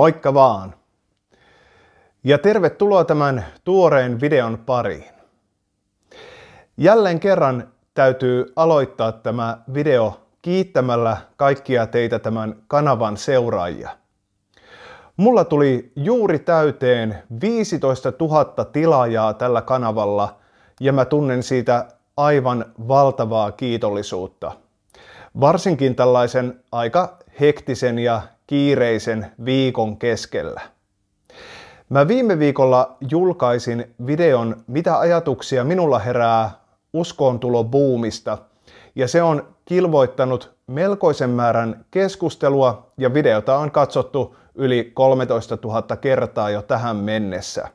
Moikka vaan! Ja tervetuloa tämän tuoreen videon pariin. Jälleen kerran täytyy aloittaa tämä video kiittämällä kaikkia teitä tämän kanavan seuraajia. Mulla tuli juuri täyteen 15 000 tilaajaa tällä kanavalla ja mä tunnen siitä aivan valtavaa kiitollisuutta. Varsinkin tällaisen aika hektisen ja kiireisen viikon keskellä. Mä viime viikolla julkaisin videon, mitä ajatuksia minulla herää uskoontulobuumista, ja se on kilvoittanut melkoisen määrän keskustelua, ja videota on katsottu yli 13 000 kertaa jo tähän mennessä.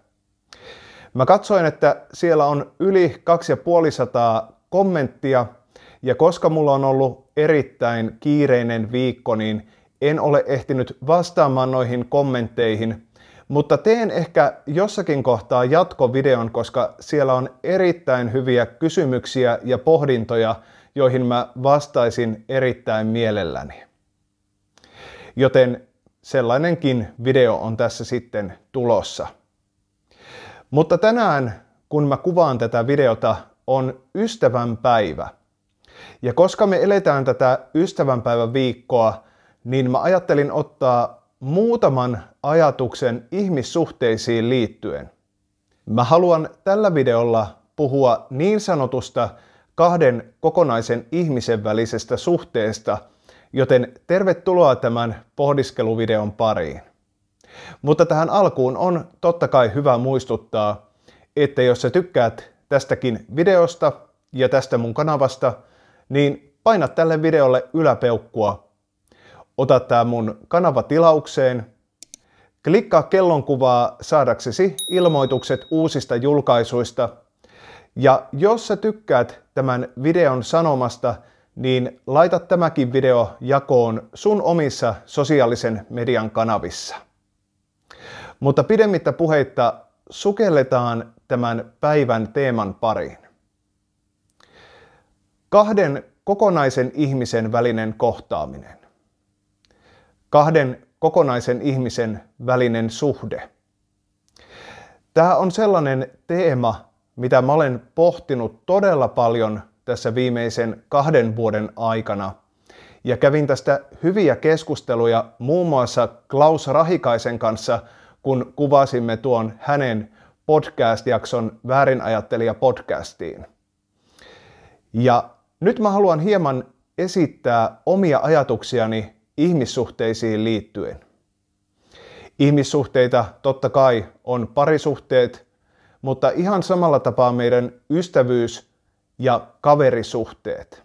Mä katsoin, että siellä on yli 2500 kommenttia, ja koska mulla on ollut erittäin kiireinen viikko, niin en ole ehtinyt vastaamaan noihin kommentteihin, mutta teen ehkä jossakin kohtaa jatkovideon, koska siellä on erittäin hyviä kysymyksiä ja pohdintoja, joihin mä vastaisin erittäin mielelläni. Joten sellainenkin video on tässä sitten tulossa. Mutta tänään, kun mä kuvaan tätä videota, on ystävänpäivä. Ja koska me eletään tätä ystävänpäiväviikkoa viikkoa, niin mä ajattelin ottaa muutaman ajatuksen ihmissuhteisiin liittyen. Mä haluan tällä videolla puhua niin sanotusta kahden kokonaisen ihmisen välisestä suhteesta, joten tervetuloa tämän pohdiskeluvideon pariin. Mutta tähän alkuun on totta kai hyvä muistuttaa, että jos sä tykkäät tästäkin videosta ja tästä mun kanavasta, niin paina tälle videolle yläpeukkua ota tämä mun kanava tilaukseen, klikkaa kellonkuvaa saadaksesi ilmoitukset uusista julkaisuista. Ja jos sä tykkäät tämän videon sanomasta, niin laita tämäkin video jakoon sun omissa sosiaalisen median kanavissa. Mutta pidemmittä puheitta sukelletaan tämän päivän teeman pariin. Kahden kokonaisen ihmisen välinen kohtaaminen kahden kokonaisen ihmisen välinen suhde. Tämä on sellainen teema, mitä mä olen pohtinut todella paljon tässä viimeisen kahden vuoden aikana. Ja kävin tästä hyviä keskusteluja muun muassa Klaus Rahikaisen kanssa, kun kuvasimme tuon hänen podcast-jakson Väärinajattelija-podcastiin. Ja nyt mä haluan hieman esittää omia ajatuksiani ihmissuhteisiin liittyen. Ihmissuhteita totta kai on parisuhteet, mutta ihan samalla tapaa meidän ystävyys ja kaverisuhteet.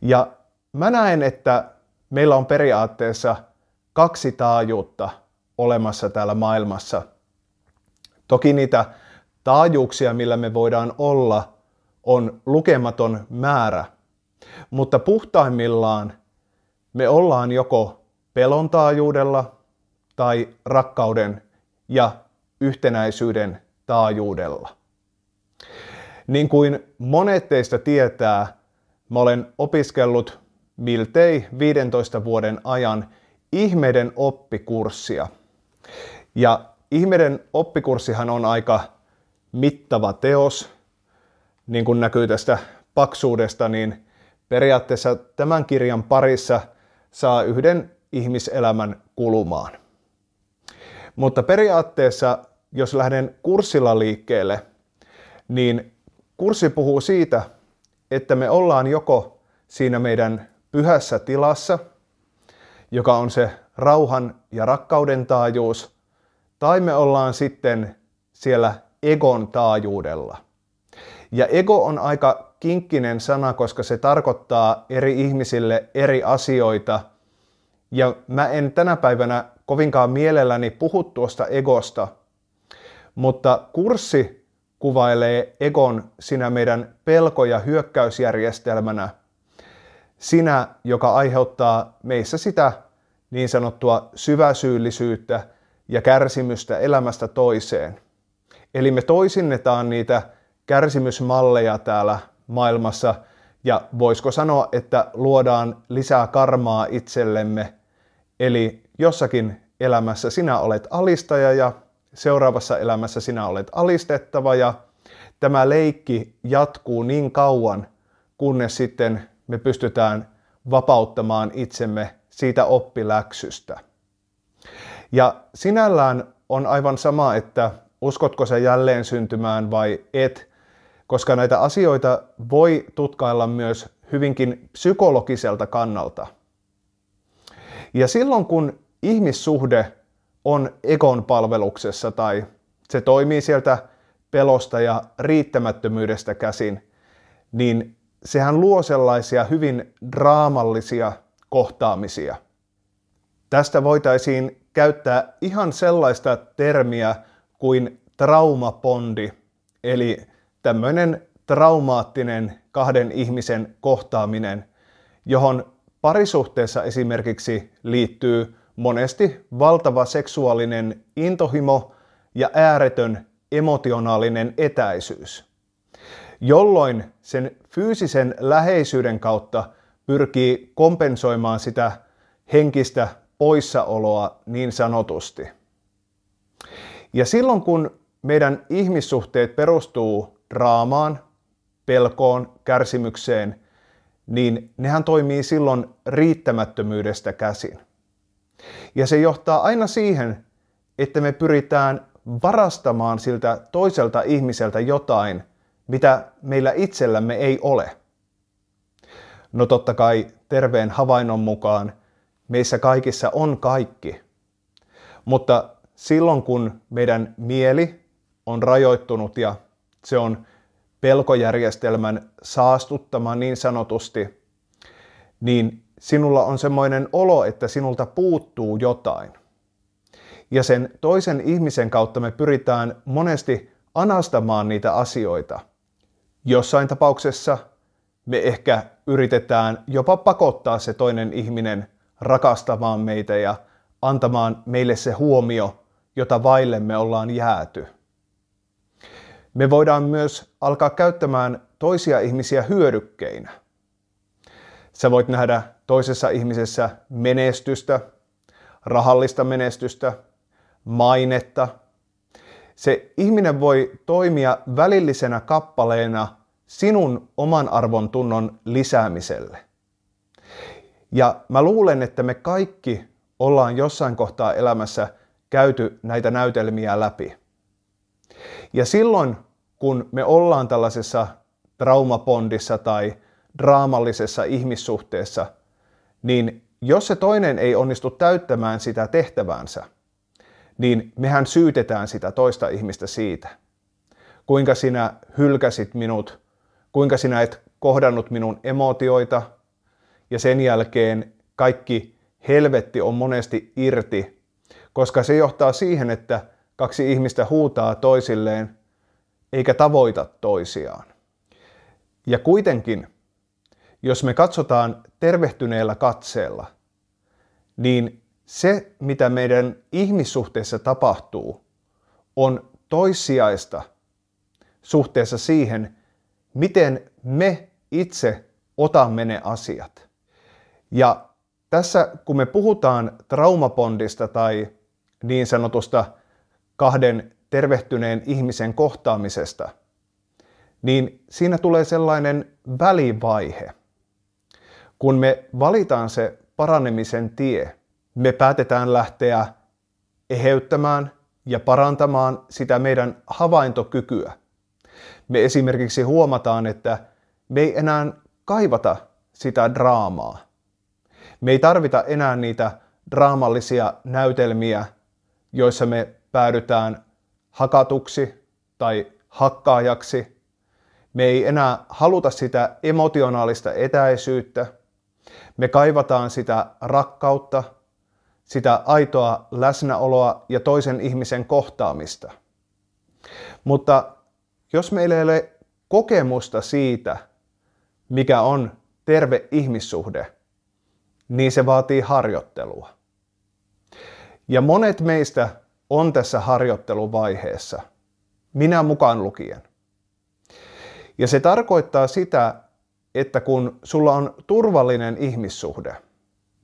Ja mä näen, että meillä on periaatteessa kaksi taajuutta olemassa täällä maailmassa. Toki niitä taajuuksia, millä me voidaan olla, on lukematon määrä, mutta puhtaimmillaan me ollaan joko pelon taajuudella tai rakkauden ja yhtenäisyyden taajuudella. Niin kuin monet teistä tietää, mä olen opiskellut miltei 15 vuoden ajan ihmeiden oppikurssia. Ja ihmeiden oppikurssihan on aika mittava teos, niin kuin näkyy tästä paksuudesta, niin periaatteessa tämän kirjan parissa – saa yhden ihmiselämän kulumaan. Mutta periaatteessa, jos lähden kurssilla liikkeelle, niin kurssi puhuu siitä, että me ollaan joko siinä meidän pyhässä tilassa, joka on se rauhan ja rakkauden taajuus, tai me ollaan sitten siellä egon taajuudella. Ja ego on aika kinkkinen sana, koska se tarkoittaa eri ihmisille eri asioita – ja mä en tänä päivänä kovinkaan mielelläni puhu tuosta egosta, mutta kurssi kuvailee egon sinä meidän pelko- ja hyökkäysjärjestelmänä. Sinä, joka aiheuttaa meissä sitä niin sanottua syväsyyllisyyttä ja kärsimystä elämästä toiseen. Eli me toisinnetaan niitä kärsimysmalleja täällä maailmassa ja voisiko sanoa, että luodaan lisää karmaa itsellemme, eli jossakin elämässä sinä olet alistaja ja seuraavassa elämässä sinä olet alistettava ja tämä leikki jatkuu niin kauan, kunnes sitten me pystytään vapauttamaan itsemme siitä oppiläksystä. Ja sinällään on aivan sama, että uskotko sä jälleen syntymään vai et, koska näitä asioita voi tutkailla myös hyvinkin psykologiselta kannalta. Ja silloin kun ihmissuhde on ekon palveluksessa tai se toimii sieltä pelosta ja riittämättömyydestä käsin, niin sehän luo sellaisia hyvin draamallisia kohtaamisia. Tästä voitaisiin käyttää ihan sellaista termiä kuin traumapondi, eli tämmöinen traumaattinen kahden ihmisen kohtaaminen, johon parisuhteessa esimerkiksi liittyy monesti valtava seksuaalinen intohimo ja ääretön emotionaalinen etäisyys, jolloin sen fyysisen läheisyyden kautta pyrkii kompensoimaan sitä henkistä poissaoloa niin sanotusti. Ja silloin kun meidän ihmissuhteet perustuu draamaan, pelkoon, kärsimykseen, niin nehän toimii silloin riittämättömyydestä käsin. Ja se johtaa aina siihen, että me pyritään varastamaan siltä toiselta ihmiseltä jotain, mitä meillä itsellämme ei ole. No totta kai terveen havainnon mukaan meissä kaikissa on kaikki. Mutta silloin kun meidän mieli on rajoittunut ja se on pelkojärjestelmän saastuttama niin sanotusti, niin sinulla on semmoinen olo, että sinulta puuttuu jotain. Ja sen toisen ihmisen kautta me pyritään monesti anastamaan niitä asioita. Jossain tapauksessa me ehkä yritetään jopa pakottaa se toinen ihminen rakastamaan meitä ja antamaan meille se huomio, jota vaille me ollaan jääty. Me voidaan myös alkaa käyttämään toisia ihmisiä hyödykkeinä. Sä voit nähdä toisessa ihmisessä menestystä, rahallista menestystä, mainetta. Se ihminen voi toimia välillisenä kappaleena sinun oman arvon tunnon lisäämiselle. Ja mä luulen, että me kaikki ollaan jossain kohtaa elämässä käyty näitä näytelmiä läpi. Ja silloin kun me ollaan tällaisessa traumapondissa tai draamallisessa ihmissuhteessa, niin jos se toinen ei onnistu täyttämään sitä tehtäväänsä, niin mehän syytetään sitä toista ihmistä siitä. Kuinka sinä hylkäsit minut, kuinka sinä et kohdannut minun emotioita, ja sen jälkeen kaikki helvetti on monesti irti, koska se johtaa siihen, että kaksi ihmistä huutaa toisilleen, eikä tavoita toisiaan. Ja kuitenkin, jos me katsotaan tervehtyneellä katseella, niin se, mitä meidän ihmissuhteessa tapahtuu, on toissijaista suhteessa siihen, miten me itse otamme ne asiat. Ja tässä, kun me puhutaan traumapondista tai niin sanotusta kahden tervehtyneen ihmisen kohtaamisesta, niin siinä tulee sellainen välivaihe. Kun me valitaan se paranemisen tie, me päätetään lähteä eheyttämään ja parantamaan sitä meidän havaintokykyä. Me esimerkiksi huomataan, että me ei enää kaivata sitä draamaa. Me ei tarvita enää niitä draamallisia näytelmiä, joissa me päädytään hakatuksi tai hakkaajaksi. Me ei enää haluta sitä emotionaalista etäisyyttä. Me kaivataan sitä rakkautta, sitä aitoa läsnäoloa ja toisen ihmisen kohtaamista. Mutta jos meillä ei ole kokemusta siitä, mikä on terve ihmissuhde, niin se vaatii harjoittelua. Ja monet meistä on tässä harjoitteluvaiheessa, minä mukaan lukien. Ja se tarkoittaa sitä, että kun sulla on turvallinen ihmissuhde,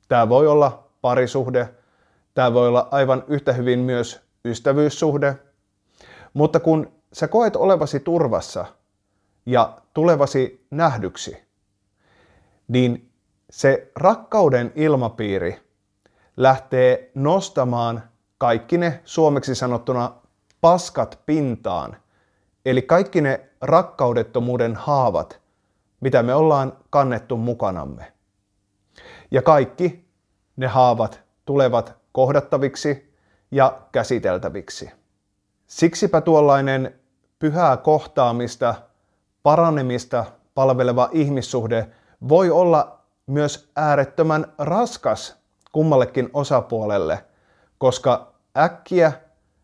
tämä voi olla parisuhde, tämä voi olla aivan yhtä hyvin myös ystävyyssuhde, mutta kun sä koet olevasi turvassa ja tulevasi nähdyksi, niin se rakkauden ilmapiiri lähtee nostamaan kaikki ne suomeksi sanottuna paskat pintaan, eli kaikki ne rakkaudettomuuden haavat, mitä me ollaan kannettu mukanamme. Ja kaikki ne haavat tulevat kohdattaviksi ja käsiteltäviksi. Siksipä tuollainen pyhää kohtaamista, paranemista palveleva ihmissuhde voi olla myös äärettömän raskas kummallekin osapuolelle, koska Äkkiä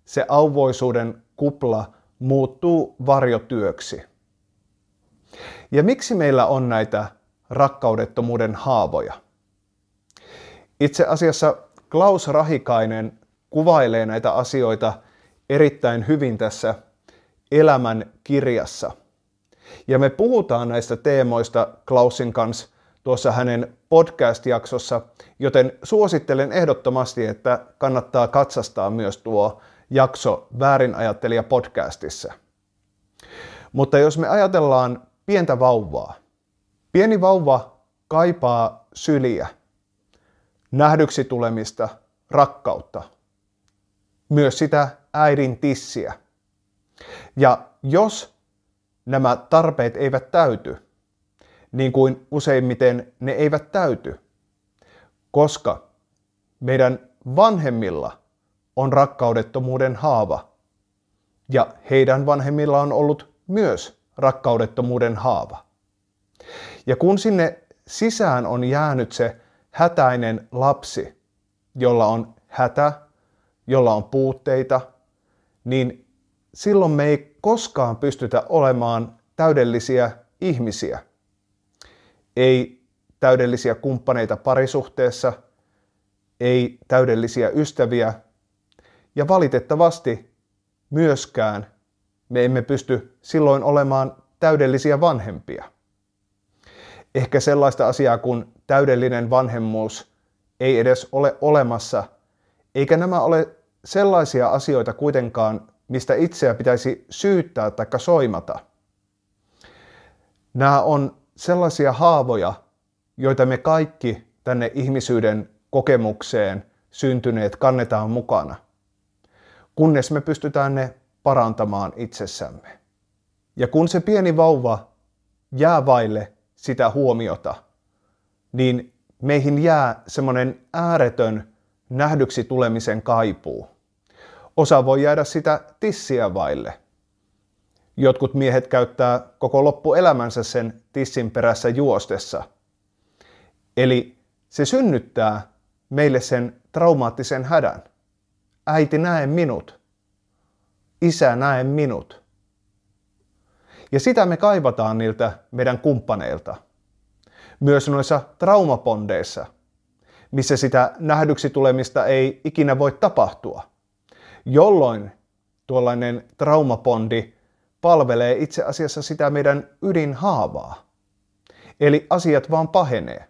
se auvoisuuden kupla muuttuu varjotyöksi. Ja miksi meillä on näitä rakkaudettomuuden haavoja? Itse asiassa Klaus Rahikainen kuvailee näitä asioita erittäin hyvin tässä elämän kirjassa. Ja me puhutaan näistä teemoista Klausin kanssa tuossa hänen podcast-jaksossa, joten suosittelen ehdottomasti, että kannattaa katsastaa myös tuo jakso väärin ajattelija podcastissa. Mutta jos me ajatellaan pientä vauvaa, pieni vauva kaipaa syliä, nähdyksi tulemista, rakkautta, myös sitä äidin tissiä. Ja jos nämä tarpeet eivät täyty, niin kuin useimmiten ne eivät täyty, koska meidän vanhemmilla on rakkaudettomuuden haava ja heidän vanhemmilla on ollut myös rakkaudettomuuden haava. Ja kun sinne sisään on jäänyt se hätäinen lapsi, jolla on hätä, jolla on puutteita, niin silloin me ei koskaan pystytä olemaan täydellisiä ihmisiä ei täydellisiä kumppaneita parisuhteessa, ei täydellisiä ystäviä ja valitettavasti myöskään me emme pysty silloin olemaan täydellisiä vanhempia. Ehkä sellaista asiaa kuin täydellinen vanhemmuus ei edes ole olemassa, eikä nämä ole sellaisia asioita kuitenkaan, mistä itseä pitäisi syyttää tai soimata. Nämä on sellaisia haavoja, joita me kaikki tänne ihmisyyden kokemukseen syntyneet kannetaan mukana, kunnes me pystytään ne parantamaan itsessämme. Ja kun se pieni vauva jää vaille sitä huomiota, niin meihin jää semmoinen ääretön nähdyksi tulemisen kaipuu. Osa voi jäädä sitä tissiä vaille – Jotkut miehet käyttää koko loppuelämänsä sen tissin perässä juostessa. Eli se synnyttää meille sen traumaattisen hädän. Äiti näe minut. Isä näe minut. Ja sitä me kaivataan niiltä meidän kumppaneilta. Myös noissa traumapondeissa, missä sitä nähdyksi tulemista ei ikinä voi tapahtua. Jolloin tuollainen traumapondi – palvelee itse asiassa sitä meidän ydinhaavaa. Eli asiat vaan pahenee.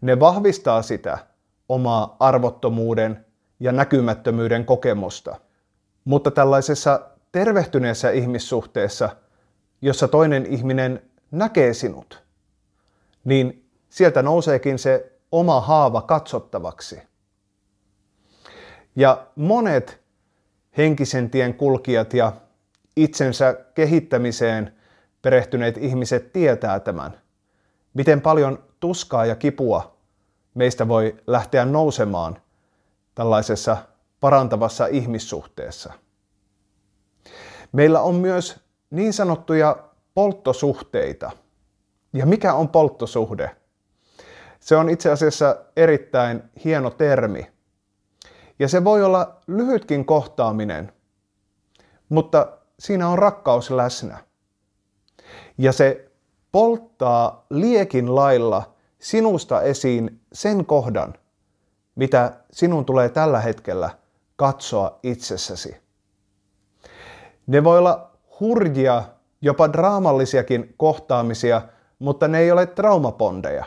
Ne vahvistaa sitä omaa arvottomuuden ja näkymättömyyden kokemusta. Mutta tällaisessa tervehtyneessä ihmissuhteessa, jossa toinen ihminen näkee sinut, niin sieltä nouseekin se oma haava katsottavaksi. Ja monet henkisen tien kulkijat ja itsensä kehittämiseen perehtyneet ihmiset tietää tämän. Miten paljon tuskaa ja kipua meistä voi lähteä nousemaan tällaisessa parantavassa ihmissuhteessa. Meillä on myös niin sanottuja polttosuhteita. Ja mikä on polttosuhde? Se on itse asiassa erittäin hieno termi. Ja se voi olla lyhytkin kohtaaminen, mutta siinä on rakkaus läsnä. Ja se polttaa liekin lailla sinusta esiin sen kohdan, mitä sinun tulee tällä hetkellä katsoa itsessäsi. Ne voi olla hurjia, jopa draamallisiakin kohtaamisia, mutta ne ei ole traumapondeja,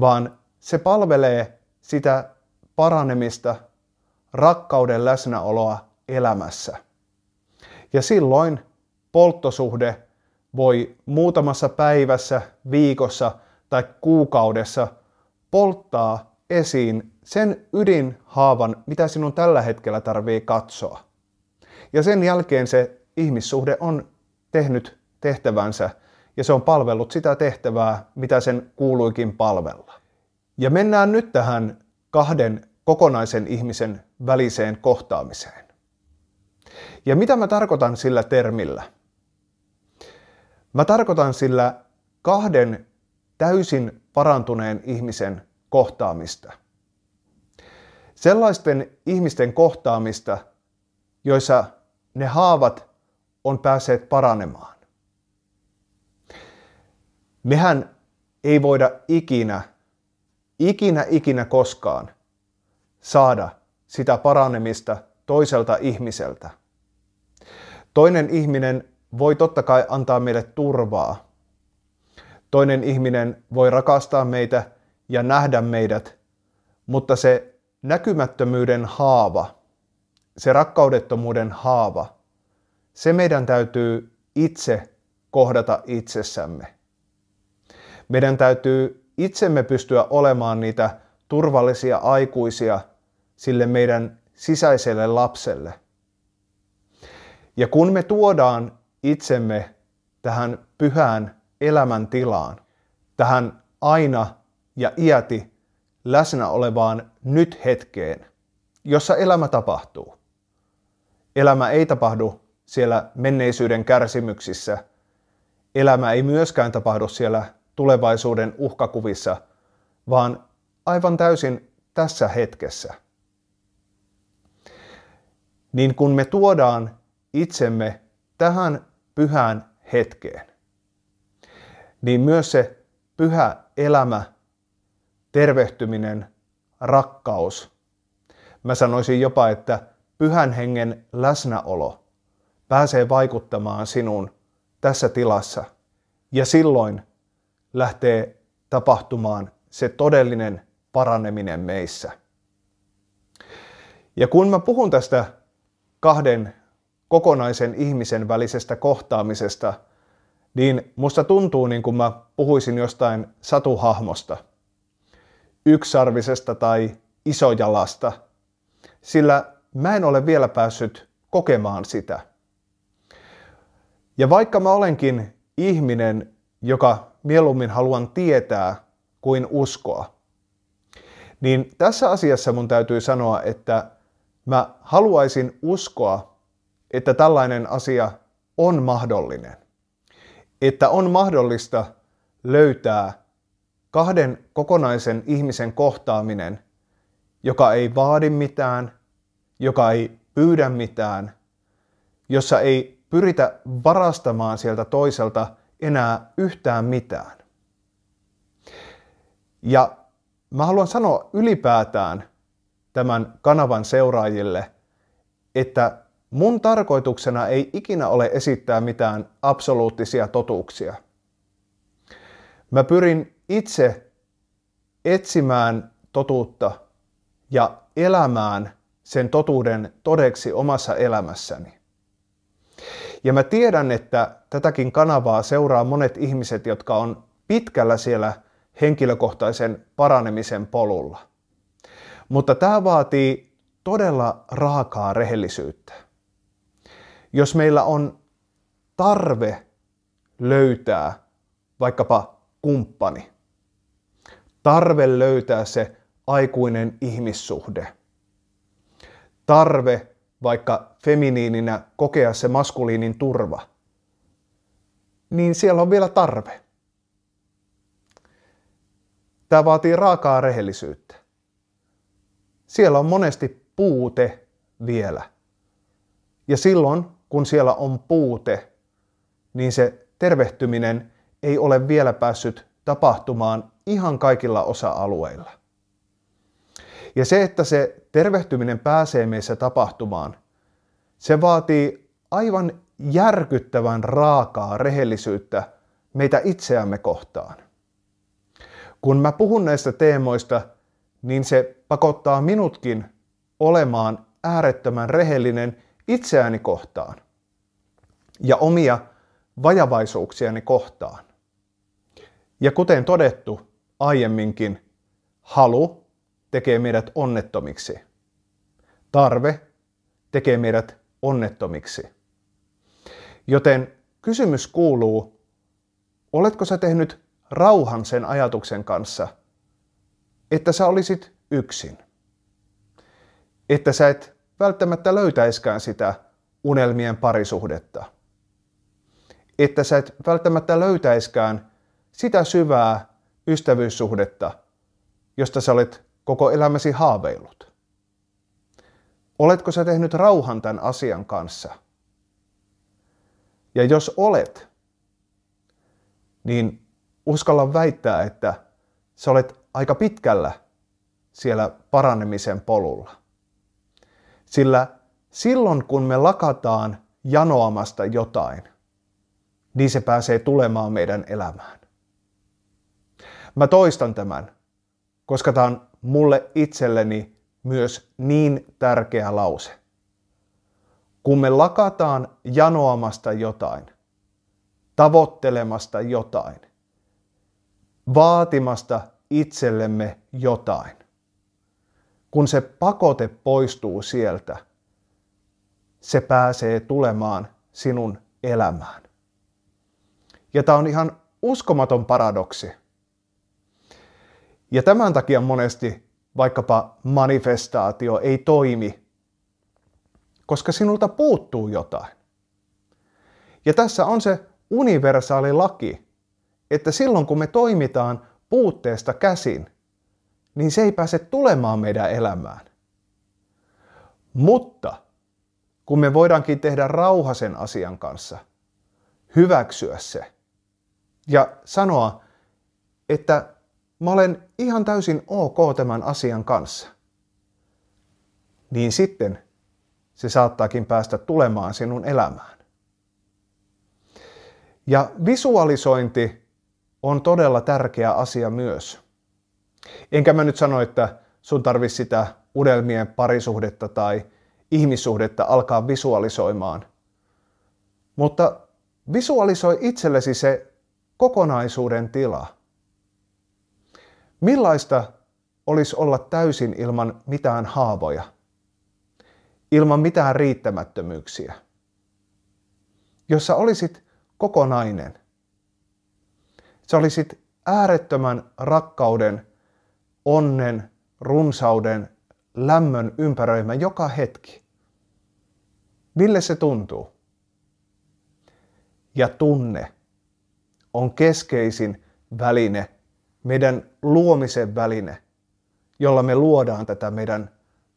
vaan se palvelee sitä paranemista, rakkauden läsnäoloa elämässä. Ja silloin polttosuhde voi muutamassa päivässä, viikossa tai kuukaudessa polttaa esiin sen ydinhaavan, mitä sinun tällä hetkellä tarvii katsoa. Ja sen jälkeen se ihmissuhde on tehnyt tehtävänsä ja se on palvellut sitä tehtävää, mitä sen kuuluikin palvella. Ja mennään nyt tähän kahden kokonaisen ihmisen väliseen kohtaamiseen. Ja mitä mä tarkoitan sillä termillä? Mä tarkoitan sillä kahden täysin parantuneen ihmisen kohtaamista. Sellaisten ihmisten kohtaamista, joissa ne haavat on päässeet paranemaan. Mehän ei voida ikinä, ikinä, ikinä koskaan saada sitä paranemista toiselta ihmiseltä – Toinen ihminen voi totta kai antaa meille turvaa. Toinen ihminen voi rakastaa meitä ja nähdä meidät, mutta se näkymättömyyden haava, se rakkaudettomuuden haava, se meidän täytyy itse kohdata itsessämme. Meidän täytyy itsemme pystyä olemaan niitä turvallisia aikuisia sille meidän sisäiselle lapselle. Ja kun me tuodaan itsemme tähän pyhään elämäntilaan, tähän aina ja iäti läsnä olevaan nyt hetkeen, jossa elämä tapahtuu. Elämä ei tapahdu siellä menneisyyden kärsimyksissä. Elämä ei myöskään tapahdu siellä tulevaisuuden uhkakuvissa, vaan aivan täysin tässä hetkessä. Niin kun me tuodaan itsemme tähän pyhään hetkeen, niin myös se pyhä elämä, tervehtyminen, rakkaus, mä sanoisin jopa, että pyhän hengen läsnäolo pääsee vaikuttamaan sinuun tässä tilassa. Ja silloin lähtee tapahtumaan se todellinen paraneminen meissä. Ja kun mä puhun tästä kahden kokonaisen ihmisen välisestä kohtaamisesta, niin musta tuntuu niin kuin mä puhuisin jostain satuhahmosta, yksarvisesta tai isojalasta, sillä mä en ole vielä päässyt kokemaan sitä. Ja vaikka mä olenkin ihminen, joka mieluummin haluan tietää kuin uskoa, niin tässä asiassa mun täytyy sanoa, että mä haluaisin uskoa että tällainen asia on mahdollinen. Että on mahdollista löytää kahden kokonaisen ihmisen kohtaaminen, joka ei vaadi mitään, joka ei pyydä mitään, jossa ei pyritä varastamaan sieltä toiselta enää yhtään mitään. Ja mä haluan sanoa ylipäätään tämän kanavan seuraajille, että Mun tarkoituksena ei ikinä ole esittää mitään absoluuttisia totuuksia. Mä pyrin itse etsimään totuutta ja elämään sen totuuden todeksi omassa elämässäni. Ja mä tiedän, että tätäkin kanavaa seuraa monet ihmiset, jotka on pitkällä siellä henkilökohtaisen paranemisen polulla. Mutta tämä vaatii todella raakaa rehellisyyttä. Jos meillä on tarve löytää vaikkapa kumppani, tarve löytää se aikuinen ihmissuhde, tarve vaikka feminiininä kokea se maskuliinin turva, niin siellä on vielä tarve. Tämä vaatii raakaa rehellisyyttä. Siellä on monesti puute vielä. Ja silloin kun siellä on puute, niin se tervehtyminen ei ole vielä päässyt tapahtumaan ihan kaikilla osa-alueilla. Ja se, että se tervehtyminen pääsee meissä tapahtumaan, se vaatii aivan järkyttävän raakaa rehellisyyttä meitä itseämme kohtaan. Kun mä puhun näistä teemoista, niin se pakottaa minutkin olemaan äärettömän rehellinen itseäni kohtaan ja omia vajavaisuuksiani kohtaan. Ja kuten todettu aiemminkin, halu tekee meidät onnettomiksi. Tarve tekee meidät onnettomiksi. Joten kysymys kuuluu, oletko sä tehnyt rauhan sen ajatuksen kanssa, että sä olisit yksin? Että sä et välttämättä löytäiskään sitä unelmien parisuhdetta. Että sä et välttämättä löytäiskään sitä syvää ystävyyssuhdetta, josta sä olet koko elämäsi haaveillut. Oletko sä tehnyt rauhan tämän asian kanssa? Ja jos olet, niin uskalla väittää, että sä olet aika pitkällä siellä paranemisen polulla. Sillä silloin kun me lakataan janoamasta jotain, niin se pääsee tulemaan meidän elämään. Mä toistan tämän, koska tämä on mulle itselleni myös niin tärkeä lause. Kun me lakataan janoamasta jotain, tavoittelemasta jotain, vaatimasta itsellemme jotain, kun se pakote poistuu sieltä, se pääsee tulemaan sinun elämään. Ja tämä on ihan uskomaton paradoksi. Ja tämän takia monesti vaikkapa manifestaatio ei toimi, koska sinulta puuttuu jotain. Ja tässä on se universaali laki, että silloin kun me toimitaan puutteesta käsin, niin se ei pääse tulemaan meidän elämään. Mutta kun me voidaankin tehdä rauha sen asian kanssa, hyväksyä se ja sanoa, että mä olen ihan täysin ok tämän asian kanssa, niin sitten se saattaakin päästä tulemaan sinun elämään. Ja visualisointi on todella tärkeä asia myös. Enkä mä nyt sano, että sun tarvitsisi sitä unelmien parisuhdetta tai ihmissuhdetta alkaa visualisoimaan. Mutta visualisoi itsellesi se kokonaisuuden tila. Millaista olisi olla täysin ilman mitään haavoja, ilman mitään riittämättömyyksiä, jossa olisit kokonainen. Sä olisit äärettömän rakkauden onnen, runsauden, lämmön ympäröimä joka hetki. Mille se tuntuu? Ja tunne on keskeisin väline, meidän luomisen väline, jolla me luodaan tätä meidän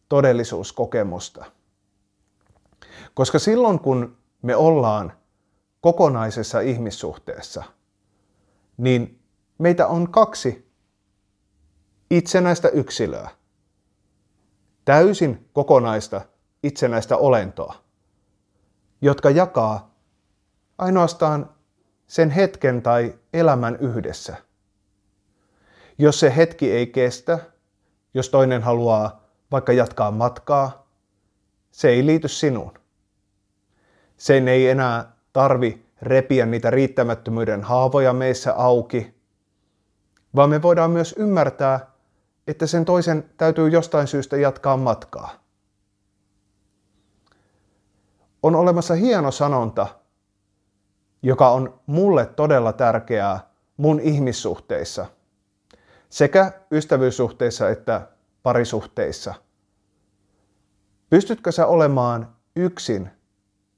todellisuuskokemusta. Koska silloin kun me ollaan kokonaisessa ihmissuhteessa, niin meitä on kaksi itsenäistä yksilöä, täysin kokonaista itsenäistä olentoa, jotka jakaa ainoastaan sen hetken tai elämän yhdessä. Jos se hetki ei kestä, jos toinen haluaa vaikka jatkaa matkaa, se ei liity sinuun. Sen ei enää tarvi repiä niitä riittämättömyyden haavoja meissä auki, vaan me voidaan myös ymmärtää, että sen toisen täytyy jostain syystä jatkaa matkaa. On olemassa hieno sanonta, joka on mulle todella tärkeää mun ihmissuhteissa, sekä ystävyyssuhteissa että parisuhteissa. Pystytkö sä olemaan yksin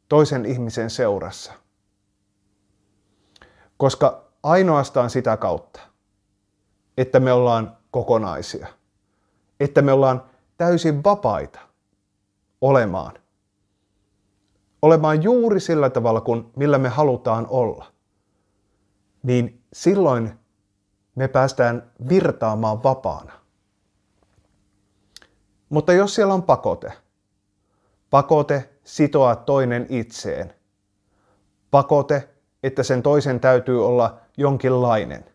toisen ihmisen seurassa? Koska ainoastaan sitä kautta että me ollaan kokonaisia, että me ollaan täysin vapaita olemaan. Olemaan juuri sillä tavalla, kun millä me halutaan olla. Niin silloin me päästään virtaamaan vapaana. Mutta jos siellä on pakote, pakote sitoa toinen itseen, pakote, että sen toisen täytyy olla jonkinlainen,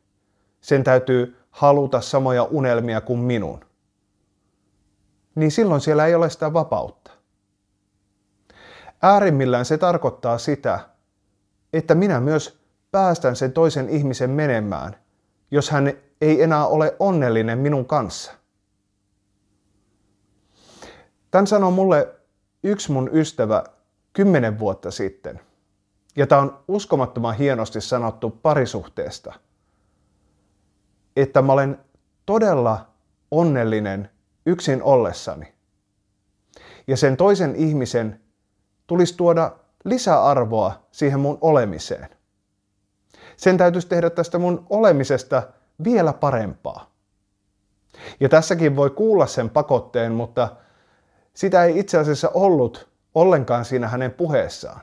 sen täytyy haluta samoja unelmia kuin minun, niin silloin siellä ei ole sitä vapautta. Äärimmillään se tarkoittaa sitä, että minä myös päästän sen toisen ihmisen menemään, jos hän ei enää ole onnellinen minun kanssa. Tämän sanoi mulle yksi mun ystävä kymmenen vuotta sitten. Ja tämä on uskomattoman hienosti sanottu parisuhteesta – että mä olen todella onnellinen yksin ollessani. Ja sen toisen ihmisen tulisi tuoda lisäarvoa siihen mun olemiseen. Sen täytyisi tehdä tästä mun olemisesta vielä parempaa. Ja tässäkin voi kuulla sen pakotteen, mutta sitä ei itse asiassa ollut ollenkaan siinä hänen puheessaan.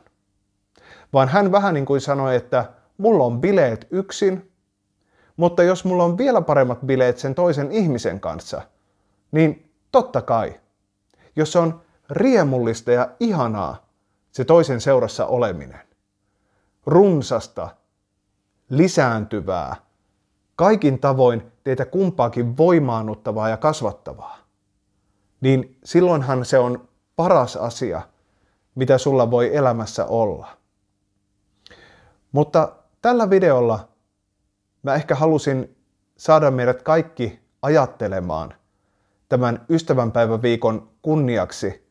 Vaan hän vähän niin kuin sanoi, että mulla on bileet yksin, mutta jos mulla on vielä paremmat bileet sen toisen ihmisen kanssa, niin totta kai. Jos on riemullista ja ihanaa se toisen seurassa oleminen. Runsasta, lisääntyvää, kaikin tavoin teitä kumpaakin voimaannuttavaa ja kasvattavaa. Niin silloinhan se on paras asia, mitä sulla voi elämässä olla. Mutta tällä videolla mä ehkä halusin saada meidät kaikki ajattelemaan tämän ystävänpäiväviikon kunniaksi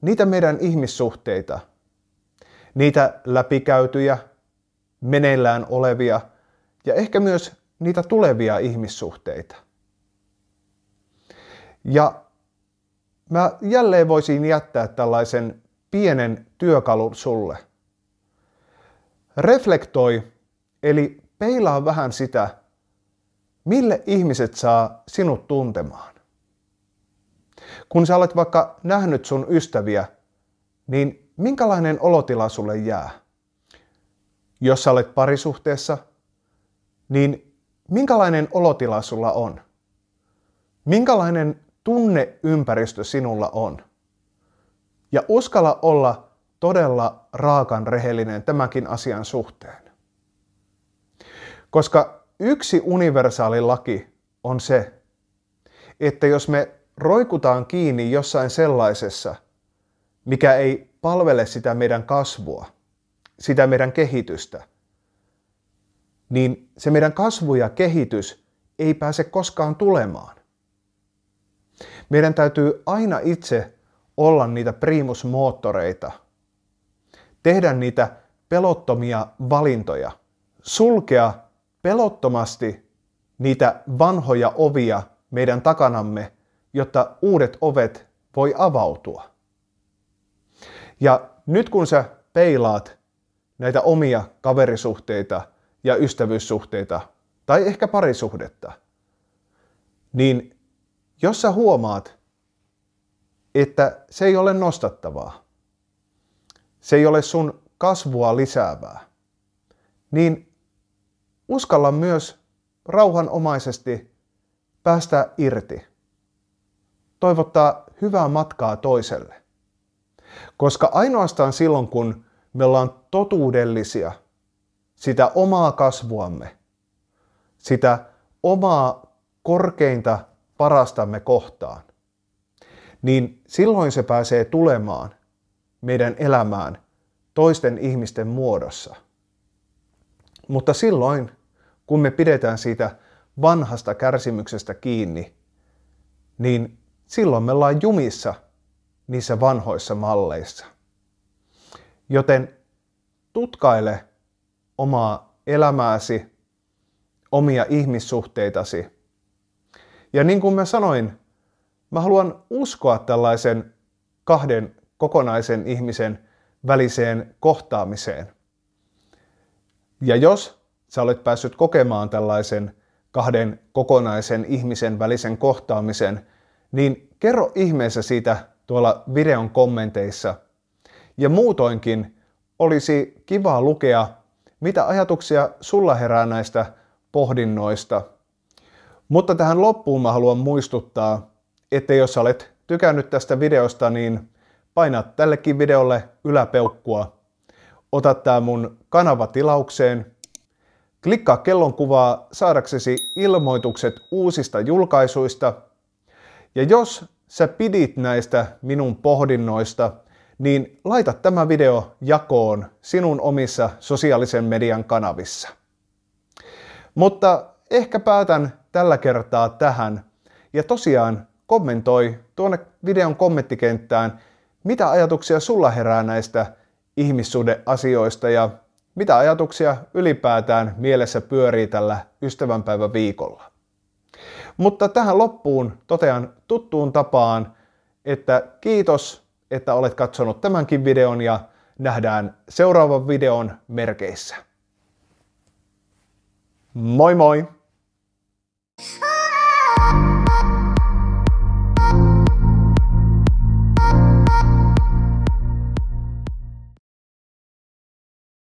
niitä meidän ihmissuhteita, niitä läpikäytyjä, meneillään olevia ja ehkä myös niitä tulevia ihmissuhteita. Ja mä jälleen voisin jättää tällaisen pienen työkalun sulle. Reflektoi, eli peilaa vähän sitä, mille ihmiset saa sinut tuntemaan. Kun sä olet vaikka nähnyt sun ystäviä, niin minkälainen olotila sulle jää? Jos sä olet parisuhteessa, niin minkälainen olotila sulla on? Minkälainen tunneympäristö sinulla on? Ja uskalla olla todella raakan rehellinen tämänkin asian suhteen. Koska yksi universaali laki on se, että jos me roikutaan kiinni jossain sellaisessa, mikä ei palvele sitä meidän kasvua, sitä meidän kehitystä, niin se meidän kasvu ja kehitys ei pääse koskaan tulemaan. Meidän täytyy aina itse olla niitä primusmoottoreita, tehdä niitä pelottomia valintoja, sulkea pelottomasti niitä vanhoja ovia meidän takanamme, jotta uudet ovet voi avautua. Ja nyt kun sä peilaat näitä omia kaverisuhteita ja ystävyyssuhteita tai ehkä parisuhdetta, niin jos sä huomaat, että se ei ole nostattavaa, se ei ole sun kasvua lisäävää, niin uskalla myös rauhanomaisesti päästä irti. Toivottaa hyvää matkaa toiselle. Koska ainoastaan silloin, kun me ollaan totuudellisia sitä omaa kasvuamme, sitä omaa korkeinta parastamme kohtaan, niin silloin se pääsee tulemaan meidän elämään toisten ihmisten muodossa. Mutta silloin kun me pidetään siitä vanhasta kärsimyksestä kiinni, niin silloin me ollaan jumissa niissä vanhoissa malleissa. Joten tutkaile omaa elämääsi, omia ihmissuhteitasi. Ja niin kuin mä sanoin, mä haluan uskoa tällaisen kahden kokonaisen ihmisen väliseen kohtaamiseen. Ja jos sä olet päässyt kokemaan tällaisen kahden kokonaisen ihmisen välisen kohtaamisen, niin kerro ihmeessä siitä tuolla videon kommenteissa. Ja muutoinkin olisi kiva lukea, mitä ajatuksia sulla herää näistä pohdinnoista. Mutta tähän loppuun mä haluan muistuttaa, että jos olet tykännyt tästä videosta, niin paina tällekin videolle yläpeukkua. Ota tää mun kanava tilaukseen Klikkaa kellonkuvaa saadaksesi ilmoitukset uusista julkaisuista. Ja jos sä pidit näistä minun pohdinnoista, niin laita tämä video jakoon sinun omissa sosiaalisen median kanavissa. Mutta ehkä päätän tällä kertaa tähän. Ja tosiaan kommentoi tuonne videon kommenttikenttään, mitä ajatuksia sulla herää näistä ihmissuhdeasioista ja mitä ajatuksia ylipäätään mielessä pyörii tällä ystävänpäivä viikolla? Mutta tähän loppuun totean tuttuun tapaan, että kiitos, että olet katsonut tämänkin videon ja nähdään seuraavan videon merkeissä. Moi moi!